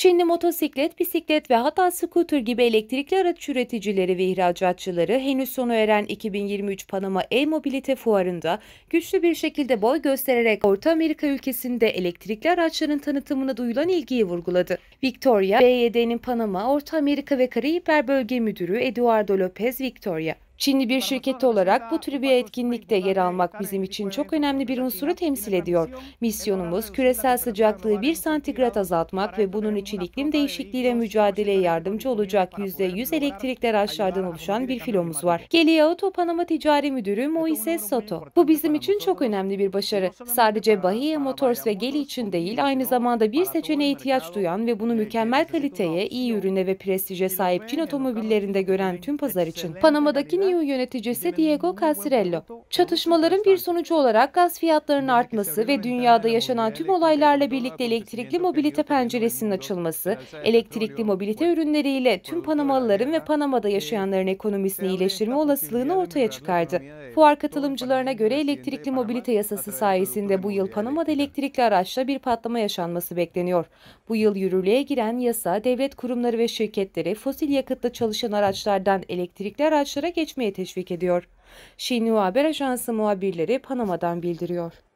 Çinli motosiklet, bisiklet ve hatta skuter gibi elektrikli araç üreticileri ve ihracatçıları henüz sonu eren 2023 Panama e Mobility Fuarı'nda güçlü bir şekilde boy göstererek Orta Amerika ülkesinde elektrikli araçların tanıtımına duyulan ilgiyi vurguladı. Victoria, BYD'nin Panama, Orta Amerika ve Karayipler Bölge Müdürü Eduardo Lopez Victoria, Çinli bir şirket olarak bu tür bir etkinlikte yer almak bizim için çok önemli bir unsuru temsil ediyor. Misyonumuz küresel sıcaklığı 1 santigrat azaltmak ve bunun için iklim değişikliğiyle mücadeleye yardımcı olacak %100 elektrikler araçlardan oluşan bir filomuz var. Geliauto Panama Ticari Müdürü Moises Soto. Bu bizim için çok önemli bir başarı. Sadece Bahia Motors ve Geli için değil aynı zamanda bir seçeneğe ihtiyaç duyan ve bunu e, mükemmel kaliteye, iyi ürüne ve prestije sahip Çin otomobillerinde gören tüm pazar için. Panama'daki kamu yöneticisi Diego Casirello. Çatışmaların bir sonucu olarak gaz fiyatlarının artması ve dünyada yaşanan tüm olaylarla birlikte elektrikli mobilite penceresinin açılması, elektrikli mobilite ürünleriyle tüm Panamalıların ve Panama'da ee, yaşayanların ekonomisini iyileştirme olasılığını ortaya çıkardı. Fuar katılımcılarına göre elektrikli mobilite yasası sayesinde bu yıl Panama'da elektrikli araçla bir patlama yaşanması bekleniyor. Bu yıl yürürlüğe giren yasa devlet kurumları ve şirketlere fosil yakıtla çalışan araçlardan elektrikli araçlara geçmek etmeye teşvik ediyor. Xinhua haber ajansı muhabirleri Panama'dan bildiriyor.